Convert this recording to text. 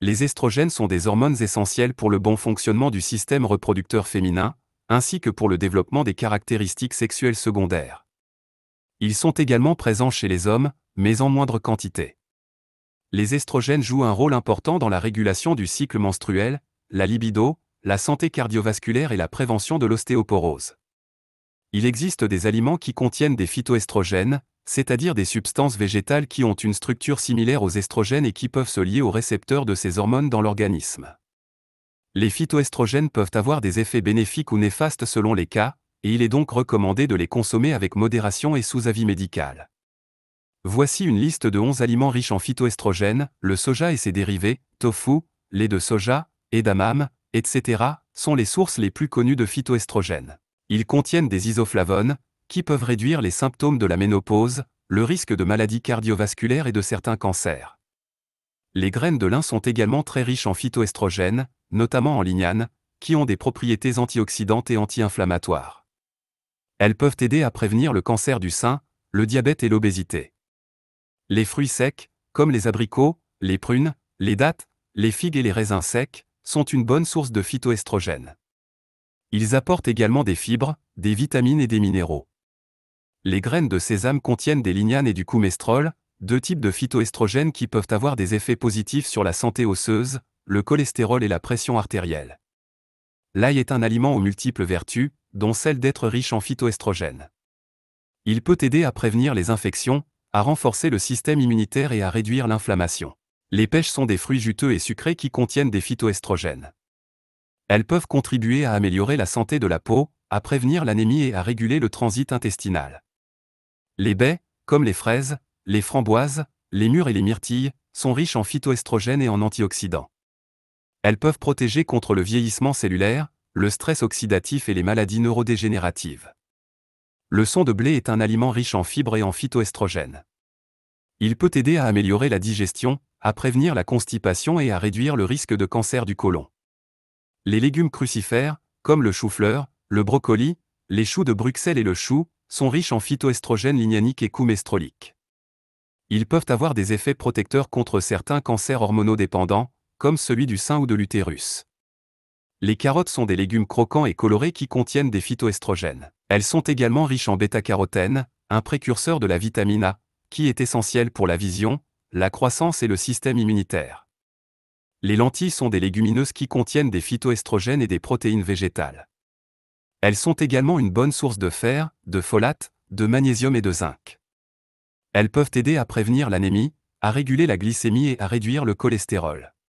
Les estrogènes sont des hormones essentielles pour le bon fonctionnement du système reproducteur féminin, ainsi que pour le développement des caractéristiques sexuelles secondaires. Ils sont également présents chez les hommes, mais en moindre quantité. Les estrogènes jouent un rôle important dans la régulation du cycle menstruel, la libido, la santé cardiovasculaire et la prévention de l'ostéoporose. Il existe des aliments qui contiennent des phytoestrogènes, c'est-à-dire des substances végétales qui ont une structure similaire aux estrogènes et qui peuvent se lier aux récepteurs de ces hormones dans l'organisme. Les phytoestrogènes peuvent avoir des effets bénéfiques ou néfastes selon les cas, et il est donc recommandé de les consommer avec modération et sous avis médical. Voici une liste de 11 aliments riches en phytoestrogènes, le soja et ses dérivés, tofu, lait de soja, edamame, etc., sont les sources les plus connues de phytoestrogènes. Ils contiennent des isoflavones, qui peuvent réduire les symptômes de la ménopause, le risque de maladies cardiovasculaires et de certains cancers. Les graines de lin sont également très riches en phytoestrogènes, notamment en lignane, qui ont des propriétés antioxydantes et anti-inflammatoires. Elles peuvent aider à prévenir le cancer du sein, le diabète et l'obésité. Les fruits secs, comme les abricots, les prunes, les dattes, les figues et les raisins secs, sont une bonne source de phytoestrogènes. Ils apportent également des fibres, des vitamines et des minéraux. Les graines de sésame contiennent des lignanes et du coumestrol, deux types de phytoestrogènes qui peuvent avoir des effets positifs sur la santé osseuse, le cholestérol et la pression artérielle. L'ail est un aliment aux multiples vertus, dont celle d'être riche en phytoestrogènes. Il peut aider à prévenir les infections, à renforcer le système immunitaire et à réduire l'inflammation. Les pêches sont des fruits juteux et sucrés qui contiennent des phytoestrogènes. Elles peuvent contribuer à améliorer la santé de la peau, à prévenir l'anémie et à réguler le transit intestinal. Les baies, comme les fraises, les framboises, les mûres et les myrtilles, sont riches en phytoestrogènes et en antioxydants. Elles peuvent protéger contre le vieillissement cellulaire, le stress oxydatif et les maladies neurodégénératives. Le son de blé est un aliment riche en fibres et en phytoestrogènes. Il peut aider à améliorer la digestion, à prévenir la constipation et à réduire le risque de cancer du côlon. Les légumes crucifères, comme le chou-fleur, le brocoli, les choux de Bruxelles et le chou, sont riches en phytoestrogènes lignaniques et coumestroliques. Ils peuvent avoir des effets protecteurs contre certains cancers hormonodépendants, comme celui du sein ou de l'utérus. Les carottes sont des légumes croquants et colorés qui contiennent des phytoestrogènes. Elles sont également riches en bêta-carotène, un précurseur de la vitamine A, qui est essentiel pour la vision, la croissance et le système immunitaire. Les lentilles sont des légumineuses qui contiennent des phytoestrogènes et des protéines végétales. Elles sont également une bonne source de fer, de folate, de magnésium et de zinc. Elles peuvent aider à prévenir l'anémie, à réguler la glycémie et à réduire le cholestérol.